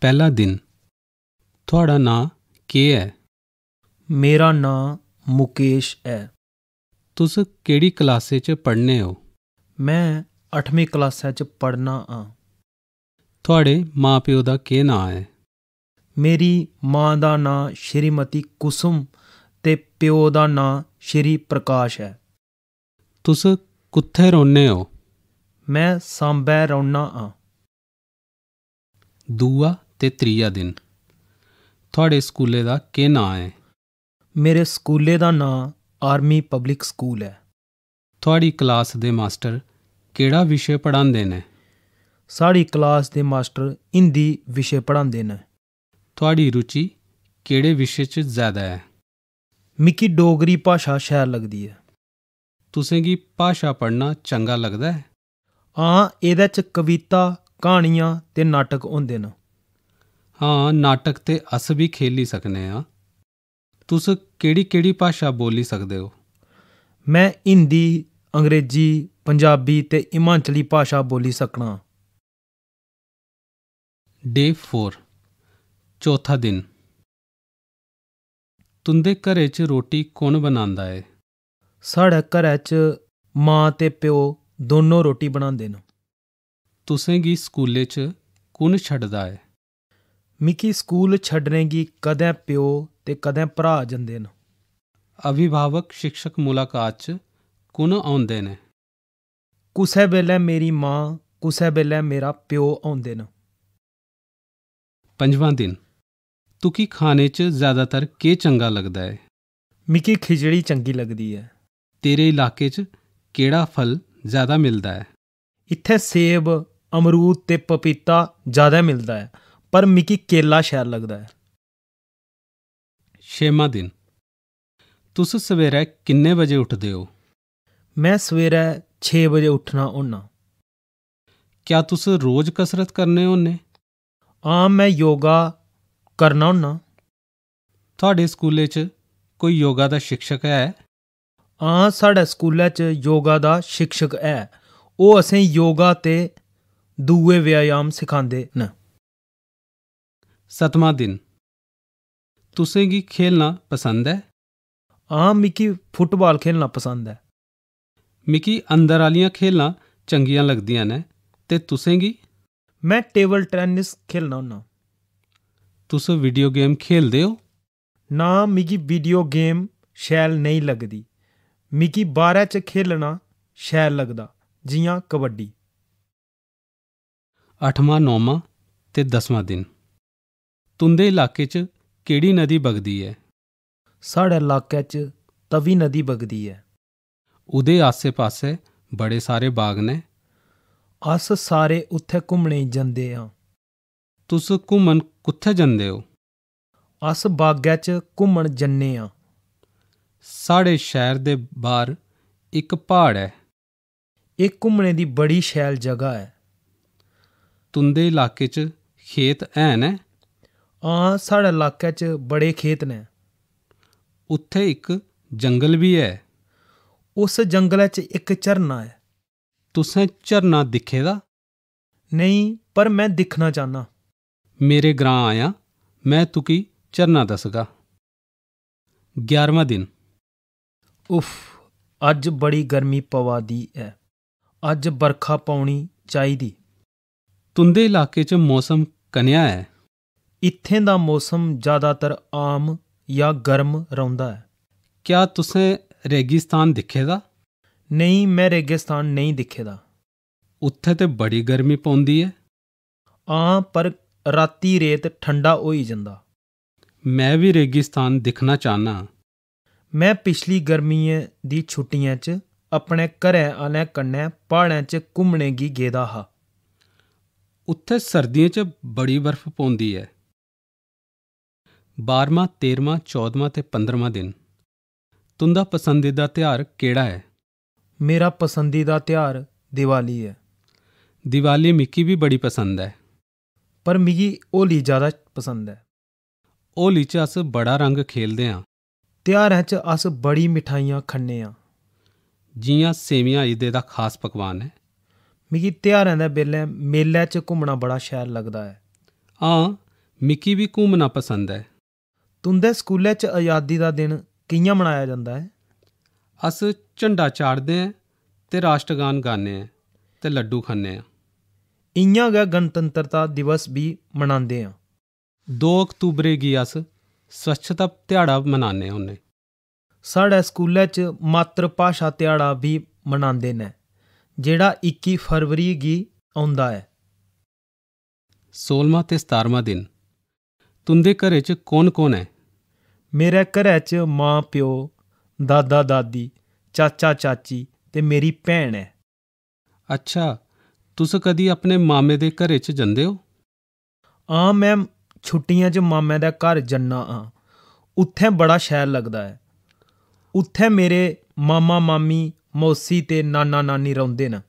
ਪਹਿਲਾ ਦਿਨ ਤੁਹਾਡਾ ਨਾਂ ਕੀ ਹੈ ਮੇਰਾ ਨਾਂ ਮੁਕੇਸ਼ ਹੈ ਤੁਸੀਂ ਕਿਹੜੀ ਕਲਾਸੇ 'ਚ ਪੜ੍ਹਨੇ ਹੋ ਮੈਂ 8ਵੀਂ ਕਲਾਸੇ 'ਚ ਪੜ੍ਹਨਾ ਆ ਤੁਹਾਡੇ ਮਾਪਿਓ ਦਾ ਕੀ ਨਾਂ ਹੈ ਮੇਰੀ ਮਾਂ ਦਾ ਨਾਂ ਸ਼੍ਰੀਮਤੀ ਕੁਸਮ ਤੇ ਪਿਓ ਦਾ ਨਾਂ ਸ਼੍ਰੀ ਪ੍ਰਕਾਸ਼ ਹੈ ਤੁਸੀਂ ਕਿੱਥੇ ਰਹਿੰਦੇ ਹੋ ਮੈਂ ਸਾਂਬੇ ਰਹਿਣਾ ਆ ਦੂਆ ਤੇ ਤ੍ਰੀਆ ਦਿਨ ਤੁਹਾਡੇ ਸਕੂਲੇ ਦਾ ਕੀ ਨਾਂ ਹੈ ਮੇਰੇ ਸਕੂਲੇ ਦਾ ਨਾਂ ਆਰਮੀ ਪਬਲਿਕ ਸਕੂਲ ਹੈ ਤੁਹਾਡੀ ਕਲਾਸ ਦੇ ਮਾਸਟਰ ਕਿਹੜਾ ਵਿਸ਼ੇ ਪੜ੍ਹਾਉਂਦੇ ਨੇ ਸਾਡੀ ਕਲਾਸ ਦੇ ਮਾਸਟਰ ਹਿੰਦੀ ਵਿਸ਼ੇ ਪੜ੍ਹਾਉਂਦੇ ਨੇ ਤੁਹਾਡੀ ਰੁਚੀ ਕਿਹੜੇ ਵਿਸ਼ੇ 'ਚ ਜ਼ਿਆਦਾ ਹੈ ਮਿੱਕੀ ਡੋਗਰੀ ਭਾਸ਼ਾ ਸ਼ਹਿਰ ਲੱਗਦੀ ਹੈ ਤੁਸੀਂ ਕੀ ਭਾਸ਼ਾ ਪੜ੍ਹਨਾ ਚੰਗਾ ਲੱਗਦਾ ਹੈ ਆ ਇਹਦੇ 'ਚ ਕਵਿਤਾ ਕਹਾਣੀਆਂ ਤੇ ਨਾਟਕ ਹੁੰਦੇ ਨੇ ਹਾਂ ਨਾਟਕ ਤੇ ਅਸ ਵੀ ਹੀ ਸਕਨੇ ਆ ਤੁਸੀਂ ਕਿਹੜੀ ਕਿਹੜੀ ਭਾਸ਼ਾ ਬੋਲੀ ਸਕਦੇ ਹੋ ਮੈਂ ਹਿੰਦੀ ਅੰਗਰੇਜ਼ੀ ਪੰਜਾਬੀ ਤੇ ਹਿਮਾਚਲੀ ਭਾਸ਼ਾ ਬੋਲੀ ਸਕਣਾ ਡੇ 4 ਚੌਥਾ ਦਿਨ ਤੁੰਦੇ ਘਰੇ 'ਚ ਰੋਟੀ ਕੌਣ ਬਣਾਉਂਦਾ ਏ ਸਾਡੇ ਘਰੇ 'ਚ ਮਾਂ ਤੇ ਪਿਓ ਦੋਨੋਂ ਰੋਟੀ ਬਣਾਉਂਦੇ ਨੇ ਤੁਸੀਂ ਕੀ ਸਕੂਲੇ 'ਚ ਕੌਣ ਛੱਡਦਾ ਏ ਮਿੱਕੀ ਸਕੂਲ ਛੱਡਣੇਗੀ ਕਦੇ ਪਿਓ ਤੇ ਕਦੇ ਭਰਾ ਜਾਂਦੇ ਨੇ ਅਭਿਭਾਵਕ ਸਿੱਖਸ਼ਕ ਮੁਲਾਕਾਤ ਚ ਕੁਨ ਆਉਂਦੇ ਨੇ ਕੁਸੇ ਵੇਲੇ ਮੇਰੀ ਮਾਂ ਕੁਸੇ ਵੇਲੇ ਮੇਰਾ ਪਿਓ ਆਉਂਦੇ ਨੇ ਪੰਜਵਾਂ ਦਿਨ ਤੂੰ ਕੀ ਖਾਣੇ ਚ ਜ਼ਿਆਦਾਤਰ ਕੀ ਚੰਗਾ ਲੱਗਦਾ ਹੈ ਮਿੱਕੀ ਖਿਜੜੀ ਚੰਗੀ ਲੱਗਦੀ ਹੈ ਤੇਰੇ ਇਲਾਕੇ ਚ ਕਿਹੜਾ ਫਲ ਜ਼ਿਆਦਾ ਮਿਲਦਾ ਹੈ ਇੱਥੇ ਸੇਬ ਅਮਰੂਦ ਤੇ ਪਪੀਤਾ ਜ਼ਿਆਦਾ ਮਿਲਦਾ ਹੈ ਪਰ ਮਿੱਕੀ ਕੇਲਾ ਸ਼ਹਿਰ ਲੱਗਦਾ ਹੈ ਛੇਮਾ ਦਿਨ ਤੁਸੀਂ ਸਵੇਰੇ ਕਿੰਨੇ ਵਜੇ ਉੱਠਦੇ ਹੋ ਮੈਂ ਸਵੇਰੇ 6 ਵਜੇ ਉੱਠਣਾ ਹੁੰਨਾ ਕਿਆ ਤੁਸੀਂ ਰੋਜ਼ ਕਸਰਤ ਕਰਨੇ ਹੁੰਨੇ ਆਮ ਮੈਂ ਯੋਗਾ ਕਰਨਾ ਹੁੰਨਾ ਤੁਹਾਡੇ ਸਕੂਲੇ 'ਚ ਕੋਈ ਯੋਗਾ ਦਾ ਸ਼ਿਕਸ਼ਕ ਹੈ ਆ ਸਾਡੇ ਸਕੂਲੇ 'ਚ ਯੋਗਾ ਦਾ ਸ਼ਿਕਸ਼ਕ ਹੈ ਉਹ ਅਸੀਂ ਯੋਗਾ ਤੇ ਦੂਏ ਵਿਆਯਾਮ ਸਿਖਾਉਂਦੇ ਨੇ ਸਤਵਾਂ ਦਿਨ ਤੁਸੀਂ ਕੀ ਖੇਲਣਾ ਪਸੰਦ ਹੈ ਆਮ ਮਿੱਕੀ ਫੁੱਟਬਾਲ ਖੇਲਣਾ ਪਸੰਦ ਹੈ ਮਿੱਕੀ ਅੰਦਰ ਵਾਲੀਆਂ ਖੇਲਾਂ ਚੰਗੀਆਂ ਲੱਗਦੀਆਂ ਨੇ ਤੇ ਤੁਸੀਂ ਕੀ ਮੈਂ ਟੇਬਲ ਟੈਨਿਸ ਖੇਲਣਾ ਹੁੰਨਾ ਤੁਸੀਂ ਵੀਡੀਓ ਗੇਮ ਖੇਲਦੇ ਹੋ ਨਾ ਮਿਕੀ ਵੀਡੀਓ ਗੇਮ ਸ਼ੈਲ ਨਹੀਂ ਲੱਗਦੀ ਮਿੱਕੀ ਬਾਰੇ ਚ ਖੇਲਣਾ ਸ਼ੈਲ ਲੱਗਦਾ ਜੀਆਂ ਕਬੱਡੀ 8ਵਾਂ 9ਵਾਂ ਤੇ 10ਵਾਂ ਦਿਨ ਤੁੰਦੇ ਇਲਾਕੇ 'ਚ ਕਿਹੜੀ ਨਦੀ ਵਗਦੀ ਹੈ ਸਾਡੇ ਇਲਾਕੇ 'ਚ ਤਵੀ ਨਦੀ ਵਗਦੀ ਹੈ ਉਹਦੇ ਆਸ-ਪਾਸੇ ਬੜੇ ਸਾਰੇ ਬਾਗ ਨੇ ਅਸ ਸਾਰੇ ਉੱਥੇ ਘੁੰਮਣੇ ਜਾਂਦੇ ਆ ਤੁਸ ਘੁੰਮਣ ਕਿੱਥੇ ਜਾਂਦੇ ਹੋ ਅਸ ਬਾਗਾਂ 'ਚ ਘੁੰਮਣ ਜੰਨੇ ਆ ਸਾਡੇ ਸ਼ਹਿਰ ਦੇ ਬਾਹਰ ਇੱਕ ਪਹਾੜ ਹੈ ਇਹ ਘੁੰਮਣੇ ਦੀ ਬੜੀ ਸ਼ੈਲ ਜਗ੍ਹਾ ਹੈ ਤੁੰਦੇ ਇਲਾਕੇ 'ਚ ਖੇਤ ਐਨ ਹੈ ਨਾ ਆ ਸਾਡੇ ਇਲਾਕੇ 'ਚ ਬੜੇ ਖੇਤ ਨੇ ਉੱਥੇ ਇੱਕ ਜੰਗਲ ਵੀ ਹੈ ਉਸ ਜੰਗਲ 'ਚ ਇੱਕ ਚਰਨਾ ਹੈ ਤੁਸੀਂ ਚਰਨਾ ਦਿਖੇਗਾ ਨਹੀਂ ਪਰ ਮੈਂ ਦਿਖਣਾ ਚਾਹਨਾ ਮੇਰੇ ਗ੍ਰਾਂ ਆਇਆ ਮੈਂ ਤੁਕੀ ਚਰਨਾ ਦੱਸਗਾ 11ਵਾਂ ਦਿਨ ਉਫ ਅੱਜ ਬੜੀ ਗਰਮੀ ਪਵਾ ਦੀ ਹੈ ਅੱਜ ਬਰਖਾ ਪਾਉਣੀ ਚਾਹੀਦੀ ਤੁੰਦੇ ਇਲਾਕੇ 'ਚ ਮੌਸਮ ਕਨਿਆ ਹੈ ਇੱਥੇ ਦਾ ਮੌਸਮ ਜ਼ਿਆਦਾਤਰ ਆਮ ਜਾਂ ਗਰਮ ਰਹਿੰਦਾ ਹੈ ਕੀ ਤੁਸੀਂ ਰੇਗਿਸਤਾਨ दिक्खे ਨਹੀਂ ਮੈਂ ਰੇਗਿਸਤਾਨ ਨਹੀਂ ਦਿਖੇਦਾ ਉੱਥੇ ਤੇ ਬੜੀ ਗਰਮੀ ਪੈਂਦੀ ਹੈ ਆ ਪਰ ਰਾਤੀ ਰੇਤ ਠੰਡਾ ਹੋ ਹੀ ਜਾਂਦਾ ਮੈਂ ਵੀ ਰੇਗਿਸਤਾਨ ਦੇਖਣਾ ਚਾਹਨਾ ਮੈਂ ਪਿਛਲੀ ਗਰਮੀਆਂ ਦੀ ਛੁੱਟੀਆਂ 'ਚ ਆਪਣੇ ਘਰੇ ਆਲੇ ਕੰਨੇ ਪਹਾੜਾਂ 'ਚ ਘੁੰਮਣੇ ਗੀ ਗੇਦਾ ਹਾਂ ਉੱਥੇ ਸਰਦੀਆਂ 'ਚ ਬੜੀ ਬਰਫ਼ ਪੈਂਦੀ ਹੈ 12ਵਾਂ 13ਵਾਂ 14ਵਾਂ ਤੇ 15ਵਾਂ ਦਿਨ ਤੁੰਦਾ ਪਸੰਦੀਦਾ ਤਿਹਾਰ ਕਿਹੜਾ ਹੈ ਮੇਰਾ ਪਸੰਦੀਦਾ ਤਿਹਾਰ ਦੀਵਾਲੀ ਹੈ ਦੀਵਾਲੀ ਮਿੱਕੀ ਵੀ ਬੜੀ ਪਸੰਦ ਹੈ ਪਰ ਮਿਗੀ ਹੋਲੀ ਜ਼ਿਆਦਾ ਪਸੰਦ ਹੈ ਹੋਲੀ 'ਚ ਅਸ ਬੜਾ ਰੰਗ ਖੇਲਦੇ ਆ ਤਿਹਾਰਾਂ 'ਚ ਅਸ ਬੜੀ ਮਿਠਾਈਆਂ ਖੰਨੇ ਆ ਜੀਆਂ ਸੇਵੀਆਂ ਇਹਦੇ ਦਾ ਖਾਸ ਪਕਵਾਨ ਹੈ ਮਿਗੀ ਤਿਹਾਰਾਂ ਦਾ ਬੇਲੇ ਮੇਲੇ 'ਚ ਘੁੰਮਣਾ ਬੜਾ ਸ਼ੈਲ ਲੱਗਦਾ ਹੈ ਹਾਂ ਮਿੱਕੀ ਵੀ ਘੁੰਮਣਾ ਪਸੰਦ ਹੈ ਤੁੰਦੇ ਸਕੂਲੇ ਚ ਆਜ਼ਾਦੀ ਦਾ ਦਿਨ ਕਿਵੇਂ ਮਨਾਇਆ ਜਾਂਦਾ ਹੈ ਅਸ ਝੰਡਾ ਚਾੜਦੇ ਆ ਤੇ ਰਾਸ਼ਟਰਗਾਨ ਗਾਣੇ ਆ ਤੇ ਲੱਡੂ ਖਾਂਦੇ ਆ ਇੰਨਾਂ ਗਾ ਗਣਤੰਤਰਤਾ ਦਿਵਸ ਵੀ ਮਨਾਉਂਦੇ ਆ 2 ਅਕਤੂਬਰ ਗੀ ਅਸ ਸਵੱਛਤਾ ਦਿਹਾੜਾ ਮਨਾਉਂਦੇ ਹੁੰਨੇ ਸਾਡੇ ਸਕੂਲੇ ਚ ਮਾਤਰ ਭਾਸ਼ਾ ਦਿਹਾੜਾ ਵੀ ਮਨਾਉਂਦੇ ਨੇ ਜਿਹੜਾ 21 ਫਰਵਰੀ ਗੀ ਆਉਂਦਾ ਹੈ 16ਵਾਂ ਤੇ 17ਵਾਂ ਦਿਨ ਤੁੰਦੇ ਘਰੇ ਚ ਕੌਣ ਕੌਣ ਹੈ ਮੇਰੇ ਘਰੇ ਚ ਮਾਂ ਪਿਓ ਦਾਦਾ ਦਾਦੀ ਚਾਚਾ ਚਾਚੀ ਤੇ ਮੇਰੀ ਭੈਣ ਹੈ ਅੱਛਾ ਤੁਸੀਂ ਕਦੀ ਆਪਣੇ ਮਾਮੇ ਦੇ ਘਰੇ ਚ ਜਾਂਦੇ ਹੋ ਆ ਮੈਂ ਛੁੱਟੀਆਂ 'ਚ ਮਾਮੇ ਦਾ ਘਰ ਜੰਨਾ ਆ ਉੱਥੇ ਬੜਾ ਸ਼ੈਲ ਲੱਗਦਾ ਹੈ ਉੱਥੇ ਮੇਰੇ ਮਾਮਾ ਮਾਮੀ ਮੌਸੀ ਤੇ ਨਾਨਾ ਨਾਨੀ ਰਹਿੰਦੇ ਨੇ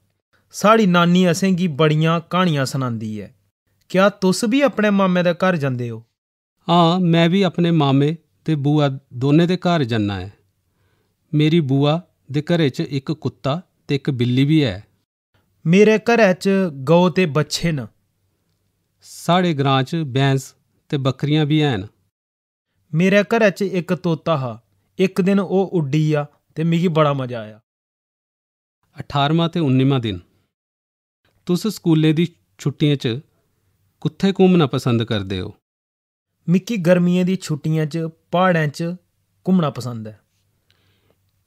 ਸਾਡੀ ਨਾਨੀ ਅਸੇਂਗੀ ਬੜੀਆਂ ਕਹਾਣੀਆਂ ਸੁਣਾਉਂਦੀ ਹੈ ਕਿਆ ਤੁਸੀਂ ਵੀ ਆਪਣੇ ਮਾਮੇ ਦੇ ਘਰ ਜਾਂਦੇ ਹੋ ਹਾਂ ਮੈਂ ਵੀ ਆਪਣੇ ਮਾਮੇ ਤੇ ਬੂਆ ਦੋਨੇ ਦੇ ਘਰ ਜਾਣਾ ਹੈ ਮੇਰੀ ਬੂਆ ਦੇ ਘਰੇ 'ਚ ਇੱਕ ਕੁੱਤਾ ਤੇ ਇੱਕ ਬਿੱਲੀ ਵੀ ਹੈ ਮੇਰੇ ਘਰੇ 'ਚ ਗਊ ਤੇ ਬੱਛੇ ਨ ਸਾਡੇ ਗਰਾਂ 'ਚ ਬੈਂਸ ਤੇ ਬੱਕਰੀਆਂ ਵੀ ਹਨ ਮੇਰੇ ਘਰੇ 'ਚ ਇੱਕ ਤੋਤਾ ਹਾ ਇੱਕ ਦਿਨ ਉਹ ਉੱਡੀ ਆ ਤੇ ਮਿਗੀ ਬੜਾ ਮਜ਼ਾ ਆਇਆ 18ਵਾਂ ਤੇ 19ਵਾਂ ਦਿਨ ਤੁਸੀਂ ਸਕੂਲੇ ਦੀ ਛੁੱਟੀਆਂ 'ਚ ਕੁੱਥੇ ਘੁੰਮਣਾ ਪਸੰਦ ਕਰਦੇ ਹੋ ਮਿੱਕੀ ਗਰਮੀਆਂ ਦੀ ਛੁੱਟੀਆਂ 'ਚ ਪਹਾੜਾਂ 'ਚ ਘੁੰਮਣਾ ਪਸੰਦ ਹੈ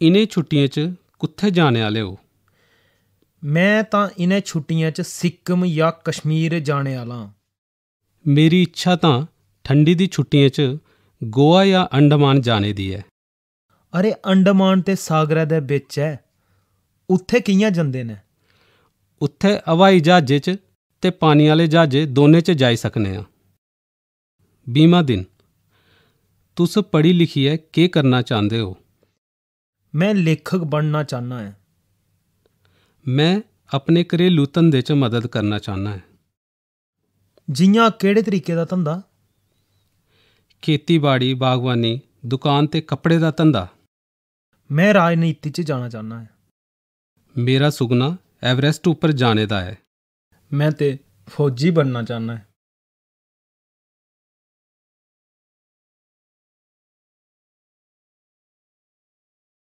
ਇਨੇ ਛੁੱਟੀਆਂ 'ਚ ਕਿੱਥੇ ਜਾਣ ਵਾਲੇ ਹੋ ਮੈਂ ਤਾਂ ਇਨੇ ਛੁੱਟੀਆਂ 'ਚ ਸਿੱਕਮ ਜਾਂ ਕਸ਼ਮੀਰ ਜਾਣ ਵਾਲਾ ਮੇਰੀ ਇੱਛਾ ਤਾਂ ਠੰਡੀ ਦੀ ਛੁੱਟੀਆਂ 'ਚ ਗੋਆ ਜਾਂ ਅੰਡਮਾਨ ਜਾਣੇ ਦੀ ਹੈ ਅਰੇ ਅੰਡਮਾਨ ਤੇ ਸਾਗਰਾ ਦੇ ਵਿੱਚ ਹੈ ਉੱਥੇ ਕਿੰਨੇ ਜਾਂਦੇ ਨੇ ਉੱਥੇ ਹਵਾਈ ਜਹਾਜ਼ੇ 'ਚ ਤੇ ਪਾਣੀ ਵਾਲੇ ਜਹਾਜ਼ੇ ਦੋਨੇ 'ਚ ਜਾ ਸਕਨੇ ਆ बीमा दिन तुस पढ़ी लिखियै केह् करना चांह्दे हो मैं लेखक बनना चाहना ऐं मैं अपने घरेलू धंधे च मदद करना चाहना ऐं जि'यां केह्ड़े तरीके दा धंधा खेतीबाड़ी बागवानी दुकान ते कपड़े दा धंधा मैं राजनीति च जाना चाहना ऐं मेरा सुगना एवरेस्ट उप्पर जाने दा है मैं ते फौजी बनना चाहना ऐं